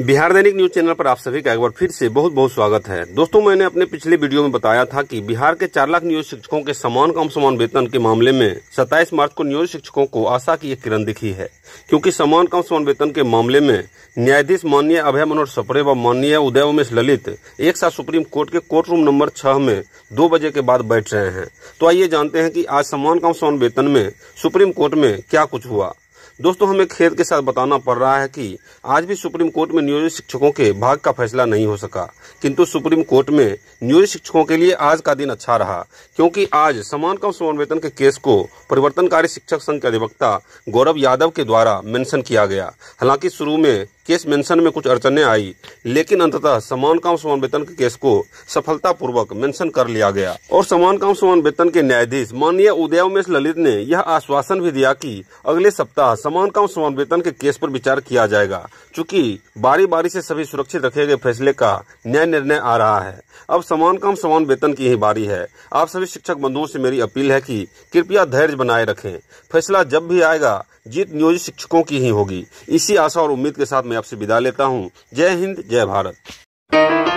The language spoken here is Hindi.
बिहार दैनिक न्यूज चैनल पर आप सभी का एक बार फिर से बहुत बहुत स्वागत है दोस्तों मैंने अपने पिछले वीडियो में बताया था कि बिहार के चार लाख नियोजित शिक्षकों के समान काम समान वेतन के मामले में 27 मार्च को नियोजित शिक्षकों को आशा की एक किरण दिखी है क्योंकि समान कम समान वेतन के मामले में न्यायाधीश माननीय अभय मनोहर सपरे व माननीय उदय उमेश ललित एक साथ सुप्रीम कोर्ट के कोर्ट रूम नंबर छह में दो बजे के बाद बैठ रहे हैं तो आइए जानते हैं की आज समान काम समान वेतन में सुप्रीम कोर्ट में क्या कुछ हुआ दोस्तों हमें खेद के साथ बताना पड़ रहा है कि आज भी सुप्रीम कोर्ट में नियोजित शिक्षकों के भाग का फैसला नहीं हो सका किंतु सुप्रीम कोर्ट में नियोजित शिक्षकों के लिए आज का दिन अच्छा रहा क्योंकि आज समान कम समान वेतन के केस को परिवर्तनकारी शिक्षक संघ के अधिवक्ता गौरव यादव के द्वारा मेंशन किया गया हालांकि शुरू में केस मेंशन में कुछ अड़चने आई लेकिन अंततः समान काम समान वेतन के केस को सफलतापूर्वक मेंशन कर लिया गया और समान काम समान वेतन के न्यायाधीश माननीय उदय उमेश ललित ने यह आश्वासन भी दिया कि अगले सप्ताह समान काम समान वेतन के केस पर विचार किया जाएगा चूँकि बारी बारी से सभी सुरक्षित रखे गए फैसले का न्याय निर्णय आ रहा है अब समान काम समान वेतन की ही बारी है आप सभी शिक्षक बंधुओं से मेरी अपील है कि कृपया धैर्य बनाए रखें फैसला जब भी आएगा जीत नियोजित शिक्षकों की ही होगी इसी आशा और उम्मीद के साथ मैं आपसे विदा लेता हूँ जय हिंद जय भारत